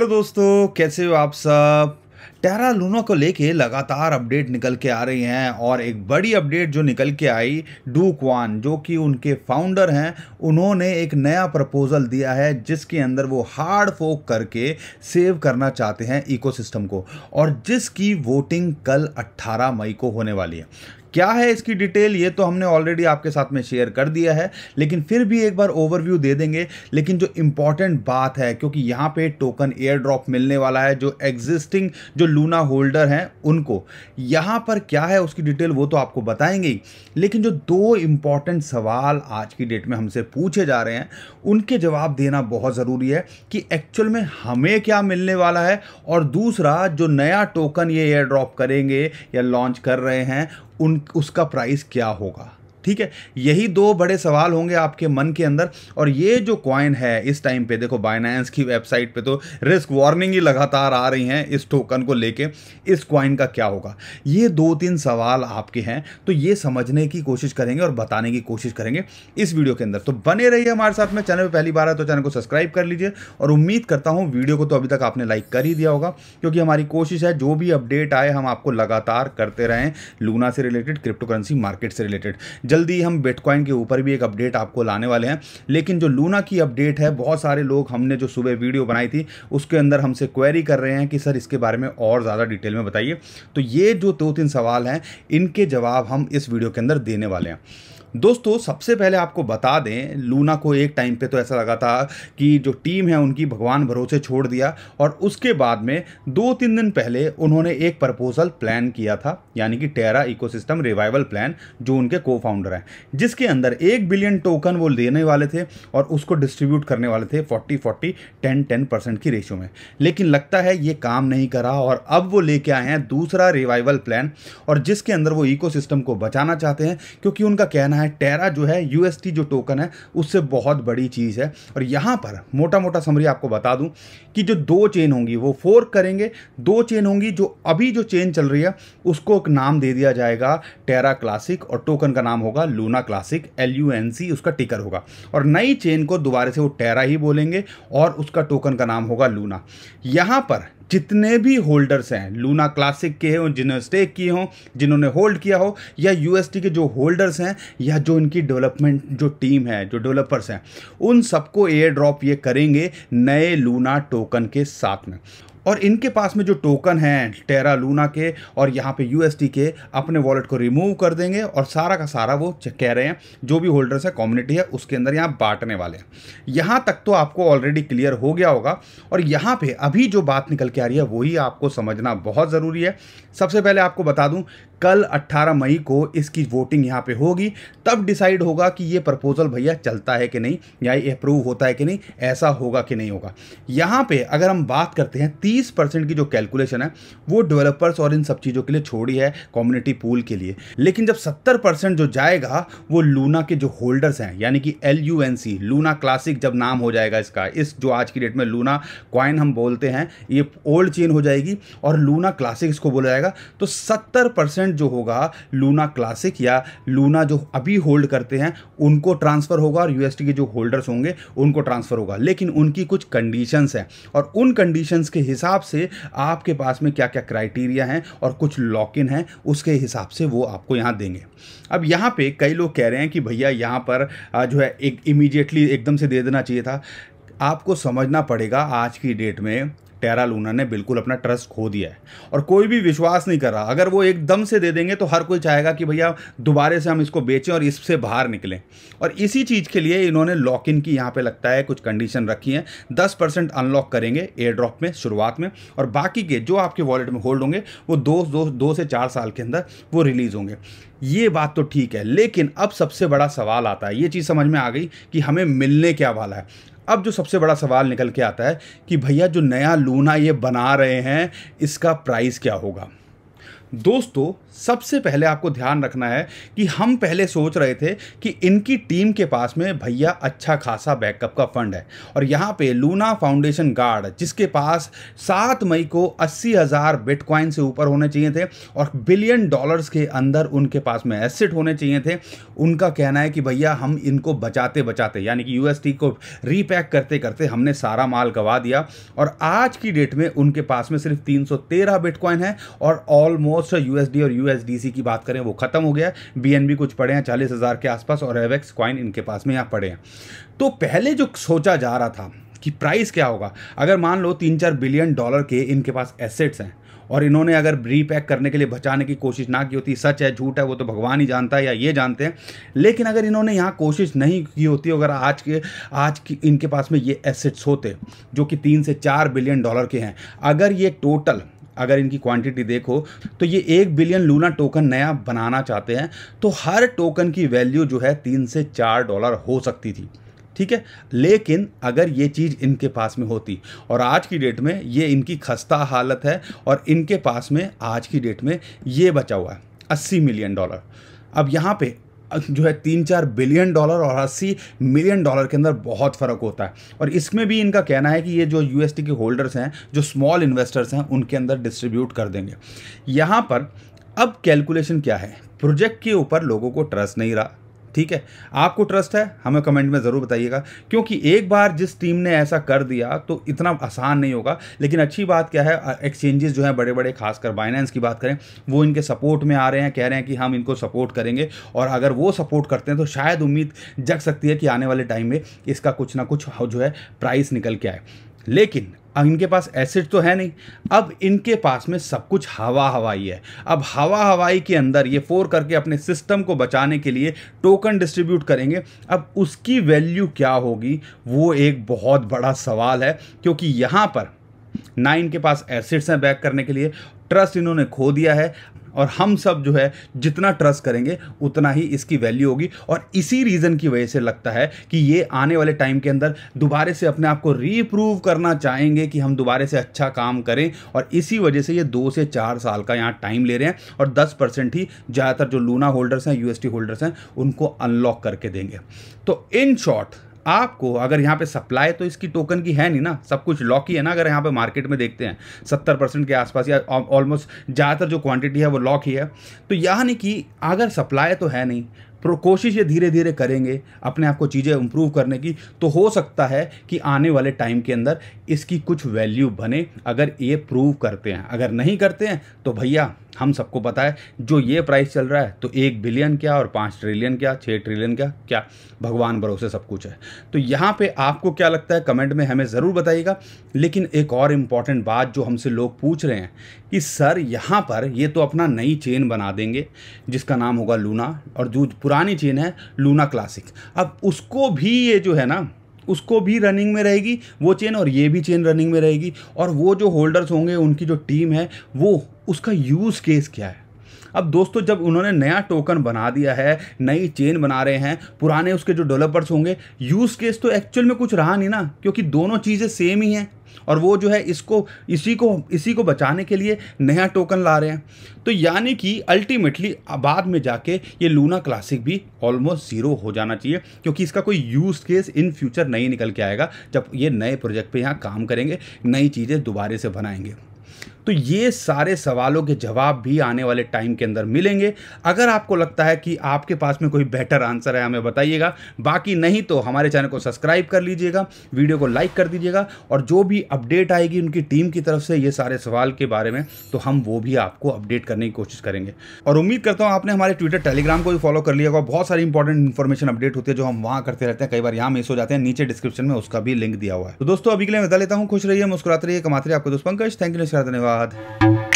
hello दोस्तों कैसे हो आप सब टेरा लूना को लेके लगातार अपडेट निकल के आ रही हैं और एक बड़ी अपडेट जो निकल के आई डू क्वान जो कि उनके फाउंडर हैं उन्होंने एक नया प्रपोजल दिया है जिसके अंदर वो हार्ड फोक करके सेव करना चाहते हैं इकोसिस्टम को और जिसकी वोटिंग कल 18 मई को होने वाली है क्या है इसकी डिटेल ये तो हमने ऑलरेडी आपके साथ में शेयर कर दिया है लेकिन फिर भी एक बार ओवरव्यू दे देंगे लेकिन जो इंपॉर्टेंट बात है क्योंकि यहाँ पे टोकन एयर ड्रॉप मिलने वाला है जो एग्जिस्टिंग जो लूना होल्डर हैं उनको यहाँ पर क्या है उसकी डिटेल वो तो आपको बताएंगे ही लेकिन जो दो इंपॉर्टेंट सवाल आज की डेट में हमसे पूछे जा रहे हैं उनके जवाब देना बहुत ज़रूरी है कि एक्चुअल में हमें क्या मिलने वाला है और दूसरा जो नया टोकन ये एयर ड्रॉप करेंगे या लॉन्च कर रहे हैं उन उसका प्राइस क्या होगा ठीक है यही दो बड़े सवाल होंगे आपके मन के अंदर और ये जो क्वाइन है इस टाइम पे देखो बाइनांस की वेबसाइट पे तो रिस्क वार्निंग ही लगातार आ रही हैं इस टोकन को लेके इस क्वाइन का क्या होगा ये दो तीन सवाल आपके हैं तो ये समझने की कोशिश करेंगे और बताने की कोशिश करेंगे इस वीडियो के अंदर तो बने रहिए हमारे साथ में चैनल पर पहली बार है तो चैनल को सब्सक्राइब कर लीजिए और उम्मीद करता हूँ वीडियो को तो अभी तक आपने लाइक कर ही दिया होगा क्योंकि हमारी कोशिश है जो भी अपडेट आए हम आपको लगातार करते रहें लूना से रिलेटेड क्रिप्टो करेंसी मार्केट से रिलेटेड जल्दी हम बिटकॉइन के ऊपर भी एक अपडेट आपको लाने वाले हैं लेकिन जो लूना की अपडेट है बहुत सारे लोग हमने जो सुबह वीडियो बनाई थी उसके अंदर हमसे क्वेरी कर रहे हैं कि सर इसके बारे में और ज़्यादा डिटेल में बताइए तो ये जो दो तीन सवाल हैं इनके जवाब हम इस वीडियो के अंदर देने वाले हैं दोस्तों सबसे पहले आपको बता दें लूना को एक टाइम पे तो ऐसा लगा था कि जो टीम है उनकी भगवान भरोसे छोड़ दिया और उसके बाद में दो तीन दिन पहले उन्होंने एक प्रपोजल प्लान किया था यानी कि टेरा इकोसिस्टम रिवाइवल प्लान जो उनके को फाउंडर हैं जिसके अंदर एक बिलियन टोकन वो देने वाले थे और उसको डिस्ट्रीब्यूट करने वाले थे forty forty ten ten percent की रेशियो में लेकिन लगता है ये काम नहीं करा और अब वो लेके आए हैं दूसरा रिवाइवल प्लान और जिसके अंदर वो इको को बचाना चाहते हैं क्योंकि उनका कहना है टेरा जो है यूएसटी जो टोकन है उससे बहुत बड़ी चीज़ है और यहाँ पर मोटा मोटा समरी आपको बता दूँ कि जो दो चेन होंगी वो फोर करेंगे दो चेन होंगी जो अभी जो चेन चल रही है उसको एक नाम दे दिया जाएगा टेरा क्लासिक और टोकन का नाम होगा Luna classic L U N C उसका टिकर होगा और नई चेन को दोबारा से वो टेरा ही बोलेंगे और उसका टोकन का नाम होगा लूना यहाँ पर जितने भी होल्डर्स हैं लूना क्लासिक के हों जिन्होंने स्टेक किए हों जिन्होंने होल्ड किया हो या यूएसटी के जो होल्डर्स हैं या जो इनकी डेवलपमेंट जो टीम है जो डेवलपर्स हैं उन सबको एयर ड्रॉप ये करेंगे नए लूना टोकन के साथ में और इनके पास में जो टोकन है टेरा लूना के और यहाँ पे यू के अपने वॉलेट को रिमूव कर देंगे और सारा का सारा वो कह रहे हैं जो भी होल्डर्स है कम्युनिटी है उसके अंदर यहाँ बांटने वाले हैं यहाँ तक तो आपको ऑलरेडी क्लियर हो गया होगा और यहाँ पे अभी जो बात निकल के आ रही है वही आपको समझना बहुत ज़रूरी है सबसे पहले आपको बता दूँ कल 18 मई को इसकी वोटिंग यहाँ पे होगी तब डिसाइड होगा कि ये प्रपोज़ल भैया चलता है कि नहीं या ये अप्रूव होता है कि नहीं ऐसा होगा कि नहीं होगा यहाँ पे अगर हम बात करते हैं 30 परसेंट की जो कैलकुलेशन है वो डेवलपर्स और इन सब चीज़ों के लिए छोड़ी है कम्युनिटी पूल के लिए लेकिन जब सत्तर परसेंट जो जाएगा वो लूना के जो होल्डर्स हैं यानी कि L U N C Luna classic जब नाम हो जाएगा इसका इस जो आज की डेट में लूना क्वाइन हम बोलते हैं ये ओल्ड चेन हो जाएगी और लूना क्लासिक इसको बोला जाएगा तो सत्तर परसेंट पेमेंट जो होगा लूना क्लासिक या लूना जो अभी होल्ड करते हैं उनको ट्रांसफ़र होगा और यूएसटी के जो होल्डर्स होंगे उनको ट्रांसफ़र होगा लेकिन उनकी कुछ कंडीशंस हैं और उन कंडीशंस के हिसाब से आपके पास में क्या क्या क्राइटेरिया हैं और कुछ लॉक इन हैं उसके हिसाब से वो आपको यहाँ देंगे अब यहाँ पे कई लोग कह रहे हैं कि भैया यहाँ पर जो है एक इमीडिएटली एकदम से दे देना चाहिए था आपको समझना पड़ेगा आज की डेट में टेरा लूना ने बिल्कुल अपना ट्रस्ट खो दिया है और कोई भी विश्वास नहीं कर रहा अगर वो एकदम से दे देंगे तो हर कोई चाहेगा कि भैया दोबारे से हम इसको बेचें और इससे बाहर निकलें और इसी चीज़ के लिए इन्होंने लॉक इन की यहाँ पर लगता है कुछ कंडीशन रखी हैं दस परसेंट अनलॉक करेंगे एयर ड्रॉप में शुरुआत में और बाकी के जो आपके वॉलेट में होल्ड होंगे वो दो दो, दो से चार साल के अंदर वो रिलीज़ होंगे ये बात तो ठीक है लेकिन अब सबसे बड़ा सवाल आता है ये चीज़ समझ में आ गई कि हमें मिलने क्या वाला है अब जो सबसे बड़ा सवाल निकल के आता है कि भैया जो नया लूना ये बना रहे हैं इसका प्राइस क्या होगा दोस्तों सबसे पहले आपको ध्यान रखना है कि हम पहले सोच रहे थे कि इनकी टीम के पास में भैया अच्छा खासा बैकअप का फंड है और यहाँ पे लूना फाउंडेशन गार्ड जिसके पास 7 मई को अस्सी हज़ार बिटकॉइन से ऊपर होने चाहिए थे और बिलियन डॉलर्स के अंदर उनके पास में एसेट होने चाहिए थे उनका कहना है कि भैया हम इनको बचाते बचाते यानी कि यूएसटी को रीपैक करते करते हमने सारा माल गवा दिया और आज की डेट में उनके पास में सिर्फ तीन सौ बिटकॉइन है और ऑलमोस्ट ऑलमोस्ट यूएसडी और यूएसडीसी की बात करें वो खत्म हो गया बी बीएनबी कुछ पड़े हैं चालीस हज़ार के आसपास और एवेक्स क्वाइन इनके पास में यहाँ पड़े हैं तो पहले जो सोचा जा रहा था कि प्राइस क्या होगा अगर मान लो तीन चार बिलियन डॉलर के इनके पास एसेट्स हैं और इन्होंने अगर रीपैक करने के लिए बचाने की कोशिश ना की होती सच है झूठ है वो तो भगवान ही जानता है या ये जानते हैं लेकिन अगर इन्होंने यहाँ कोशिश नहीं की होती अगर आज के आज की इनके पास में ये एसेट्स होते जो कि तीन से चार बिलियन डॉलर के हैं अगर ये टोटल अगर इनकी क्वांटिटी देखो तो ये एक बिलियन लूना टोकन नया बनाना चाहते हैं तो हर टोकन की वैल्यू जो है तीन से चार डॉलर हो सकती थी ठीक है लेकिन अगर ये चीज़ इनके पास में होती और आज की डेट में ये इनकी खस्ता हालत है और इनके पास में आज की डेट में ये बचा हुआ है अस्सी मिलियन डॉलर अब यहाँ पे जो है तीन चार बिलियन डॉलर और अस्सी मिलियन डॉलर के अंदर बहुत फ़र्क होता है और इसमें भी इनका कहना है कि ये जो यू के होल्डर्स हैं जो स्मॉल इन्वेस्टर्स हैं उनके अंदर डिस्ट्रीब्यूट कर देंगे यहाँ पर अब कैलकुलेशन क्या है प्रोजेक्ट के ऊपर लोगों को ट्रस्ट नहीं रहा ठीक है आपको ट्रस्ट है हमें कमेंट में ज़रूर बताइएगा क्योंकि एक बार जिस टीम ने ऐसा कर दिया तो इतना आसान नहीं होगा लेकिन अच्छी बात क्या है एक्सचेंजेस जो हैं बड़े बड़े खासकर बाइनेंस की बात करें वो इनके सपोर्ट में आ रहे हैं कह रहे हैं कि हम इनको सपोर्ट करेंगे और अगर वो सपोर्ट करते हैं तो शायद उम्मीद जग सकती है कि आने वाले टाइम में इसका कुछ ना कुछ हाँ, जो है प्राइस निकल के आए लेकिन इनके पास एसिड तो है नहीं अब इनके पास में सब कुछ हवा हवाई है अब हवा हवाई के अंदर ये फोर करके अपने सिस्टम को बचाने के लिए टोकन डिस्ट्रीब्यूट करेंगे अब उसकी वैल्यू क्या होगी वो एक बहुत बड़ा सवाल है क्योंकि यहाँ पर ना इनके पास एसिड्स हैं बैक करने के लिए ट्रस्ट इन्होंने खो दिया है और हम सब जो है जितना ट्रस्ट करेंगे उतना ही इसकी वैल्यू होगी और इसी रीज़न की वजह से लगता है कि ये आने वाले टाइम के अंदर दोबारे से अपने आप को रीप्रूव करना चाहेंगे कि हम दोबारे से अच्छा काम करें और इसी वजह से ये दो से चार साल का यहाँ टाइम ले रहे हैं और दस परसेंट ही ज़्यादातर जो लूना होल्डर्स हैं यूएसटी होल्डर्स हैं उनको अनलॉक करके देंगे तो इन शॉर्ट आपको अगर यहाँ पे सप्लाई तो इसकी टोकन की है नहीं ना सब कुछ लॉक ही है ना अगर यहाँ पे मार्केट में देखते हैं सत्तर परसेंट के आसपास या ऑलमोस्ट ज़्यादातर जो क्वांटिटी है वो लॉक ही है तो यानी कि अगर सप्लाई तो है नहीं प्रो कोशिश ये धीरे धीरे करेंगे अपने आप को चीज़ें इम्प्रूव करने की तो हो सकता है कि आने वाले टाइम के अंदर इसकी कुछ वैल्यू बने अगर ये प्रूव करते हैं अगर नहीं करते हैं तो भैया हम सबको पता है जो ये प्राइस चल रहा है तो एक बिलियन क्या और पाँच ट्रिलियन क्या छः ट्रिलियन क्या क्या भगवान भरोसे सब कुछ है तो यहाँ पे आपको क्या लगता है कमेंट में हमें ज़रूर बताइएगा लेकिन एक और इम्पॉर्टेंट बात जो हमसे लोग पूछ रहे हैं कि सर यहाँ पर ये तो अपना नई चेन बना देंगे जिसका नाम होगा लूना और जो पुरानी चेन है लूना क्लासिक अब उसको भी ये जो है ना उसको भी रनिंग में रहेगी वो चेन और ये भी चेन रनिंग में रहेगी और वो जो होल्डर्स होंगे उनकी जो टीम है वो उसका यूज़ केस क्या है अब दोस्तों जब उन्होंने नया टोकन बना दिया है नई चेन बना रहे हैं पुराने उसके जो डेवलपर्स होंगे यूज़ केस तो एक्चुअल में कुछ रहा नहीं ना क्योंकि दोनों चीज़ें सेम ही हैं और वो जो है इसको इसी को इसी को बचाने के लिए नया टोकन ला रहे हैं तो यानी कि अल्टीमेटली बाद में जाके ये लूना क्लासिक भी ऑलमोस्ट ज़ीरो हो जाना चाहिए क्योंकि इसका कोई यूज़ केस इन फ्यूचर नहीं निकल के आएगा जब ये नए प्रोजेक्ट पे यहाँ काम करेंगे नई चीज़ें दोबारे से बनाएंगे तो ये सारे सवालों के जवाब भी आने वाले टाइम के अंदर मिलेंगे अगर आपको लगता है कि आपके पास में कोई बेटर आंसर है हमें बताइएगा बाकी नहीं तो हमारे चैनल को सब्सक्राइब कर लीजिएगा वीडियो को लाइक कर दीजिएगा और जो भी अपडेट आएगी उनकी टीम की तरफ से ये सारे सवाल के बारे में तो हम वो भी आपको अपडेट करने की कोशिश करेंगे और उम्मीद करता हूँ आपने हमारे ट्विटर टेलीग्राम को भी फॉलो कर लिया होगा बहुत सारी इंपॉर्टेंट इन्फॉर्मेशन अपडेट होती है जो हम वहाँ करते रहते हैं कई बार यहाँ मिस हो जाते हैं नीचे डिस्क्रिप्शन में उसका भी लिंक दिया हुआ है तो दोस्तों अभी के लिए बता लेता हूँ खुश रहिए मुस्कुराते रहिए कमाते रहिए आपको दोस्त पंकज थैंक यू धन्यवाद धन्यवाद